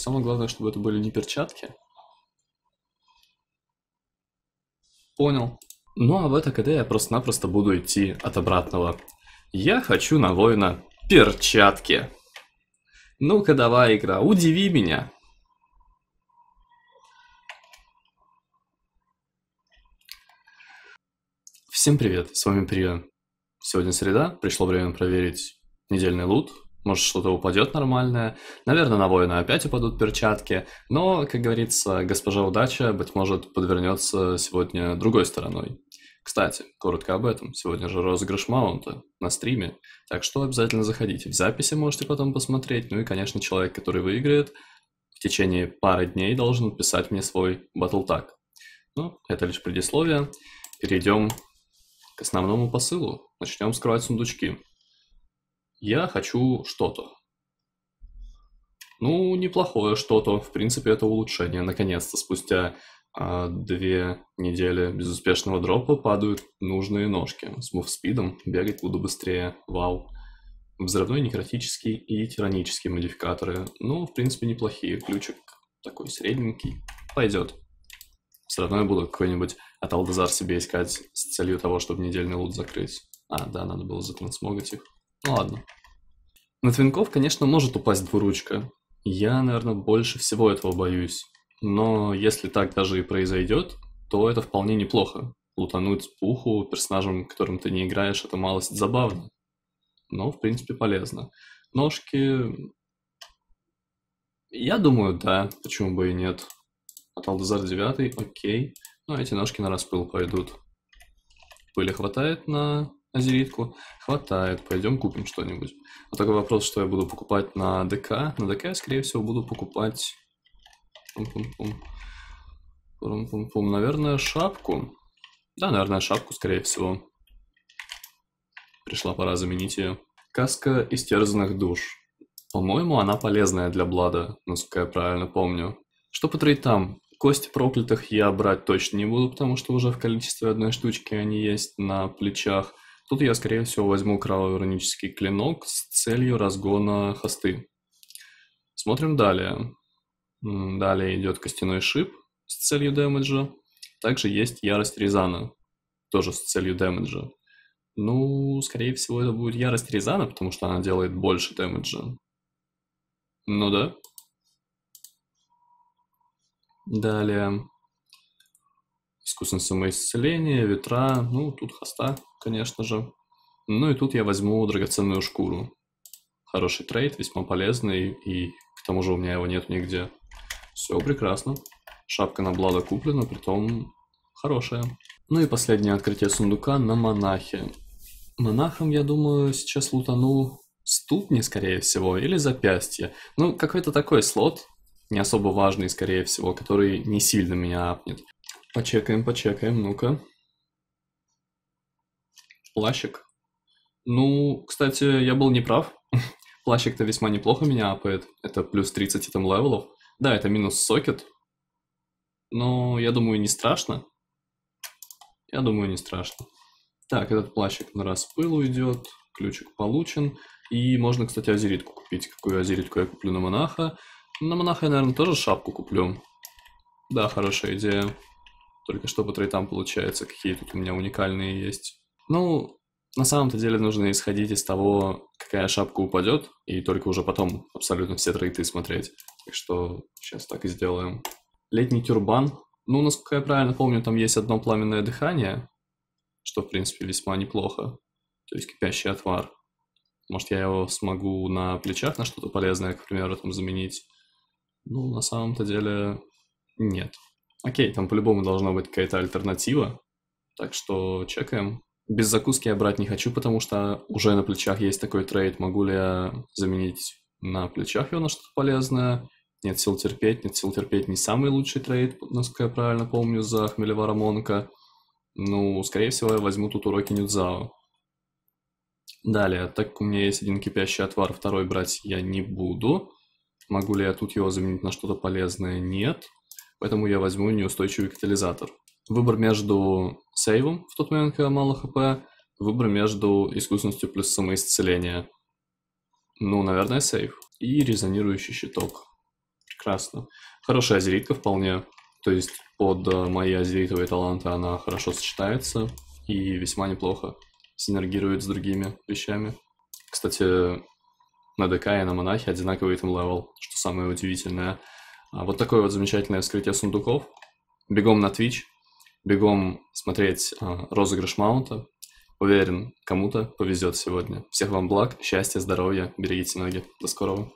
Самое главное, чтобы это были не перчатки. Понял. Ну а в КД я просто-напросто буду идти от обратного. Я хочу на воина перчатки. Ну-ка давай, игра, удиви меня. Всем привет, с вами Прия. Сегодня среда, пришло время проверить недельный лут, может что-то упадет нормальное. Наверное, на воина опять упадут перчатки, но, как говорится, госпожа удача, быть может, подвернется сегодня другой стороной. Кстати, коротко об этом. Сегодня же розыгрыш маунта на стриме, так что обязательно заходите. В записи можете потом посмотреть. Ну и, конечно, человек, который выиграет, в течение пары дней должен писать мне свой батл так. Ну, это лишь предисловие. Перейдем к основному посылу. Начнем скрывать сундучки. Я хочу что-то. Ну, неплохое что-то. В принципе, это улучшение. Наконец-то, спустя а, две недели безуспешного дропа падают нужные ножки. С мувспидом бегать буду быстрее. Вау. Взрывной, некротический и тиранический модификаторы. Ну, в принципе, неплохие. Ключик такой средненький. Пойдет. Все равно я буду какой-нибудь от Алдазар себе искать с целью того, чтобы недельный лут закрыть. А, да, надо было затрансмогать их. Ну ладно. На твинков, конечно, может упасть двуручка. Я, наверное, больше всего этого боюсь. Но если так даже и произойдет, то это вполне неплохо. Лутануть пуху персонажем, которым ты не играешь, это малость забавно. Но, в принципе, полезно. Ножки... Я думаю, да, почему бы и нет. От Алдазар 9, окей. Но ну, эти ножки на распыл пойдут. Пыли хватает на зелитку. Хватает, пойдем купим что-нибудь. А такой вопрос, что я буду покупать на ДК. На ДК я, скорее всего, буду покупать... Пум-пум-пум. Пум-пум-пум. Наверное, шапку. Да, наверное, шапку, скорее всего. Пришла пора заменить ее. Каска истерзанных душ. По-моему, она полезная для Блада, насколько я правильно помню. Что по там? Кости проклятых я брать точно не буду, потому что уже в количестве одной штучки они есть на плечах. Тут я, скорее всего, возьму крауронический клинок с целью разгона хосты. Смотрим далее. Далее идет костяной шип с целью дэмэджа. Также есть ярость Рязана, тоже с целью дэмэджа. Ну, скорее всего, это будет ярость Рязана, потому что она делает больше дэмэджа. Ну да. Далее искусственное самоисцеление, ветра, ну, тут хоста, конечно же. Ну и тут я возьму драгоценную шкуру. Хороший трейд, весьма полезный, и к тому же у меня его нет нигде. Все прекрасно. Шапка на Блада куплена, притом хорошая. Ну и последнее открытие сундука на монахе. Монахом, я думаю, сейчас лутану ступни, скорее всего, или запястье. Ну, какой-то такой слот, не особо важный, скорее всего, который не сильно меня апнет. Почекаем, почекаем, ну-ка. Плащик. Ну, кстати, я был неправ. Плащик-то весьма неплохо меня апает. Это плюс 30 там левелов. Да, это минус сокет. Но я думаю, не страшно. Я думаю, не страшно. Так, этот плащик на распыл уйдет. Ключик получен. И можно, кстати, азеритку купить. Какую азеритку я куплю на монаха? На монаха я, наверное, тоже шапку куплю. Да, хорошая идея только что по трейдам получается, какие тут у меня уникальные есть. Ну, на самом-то деле нужно исходить из того, какая шапка упадет, и только уже потом абсолютно все трейды смотреть. Так что сейчас так и сделаем. Летний тюрбан. Ну, насколько я правильно помню, там есть одно пламенное дыхание, что, в принципе, весьма неплохо. То есть кипящий отвар. Может, я его смогу на плечах на что-то полезное, к примеру, там заменить? Ну, на самом-то деле нет. Окей, там по-любому должна быть какая-то альтернатива. Так что чекаем. Без закуски я брать не хочу, потому что уже на плечах есть такой трейд. Могу ли я заменить на плечах его на что-то полезное? Нет сил терпеть. Нет сил терпеть не самый лучший трейд, насколько я правильно помню, за Хмелевара Монка. Ну, скорее всего, я возьму тут уроки Нюдзао. Далее, так как у меня есть один кипящий отвар, второй брать я не буду. Могу ли я тут его заменить на что-то полезное? Нет поэтому я возьму неустойчивый катализатор. Выбор между сейвом в тот момент, когда мало хп, выбор между искусностью плюс самоисцеление. Ну, наверное, сейв. И резонирующий щиток. Прекрасно. Хорошая азеритка вполне. То есть под э, мои азеритовые таланты она хорошо сочетается и весьма неплохо синергирует с другими вещами. Кстати, на ДК и на Монахе одинаковый там левел, что самое удивительное. А вот такое вот замечательное вскрытие сундуков. Бегом на Twitch, бегом смотреть а, розыгрыш маунта. Уверен, кому-то повезет сегодня. Всех вам благ, счастья, здоровья, берегите ноги. До скорого.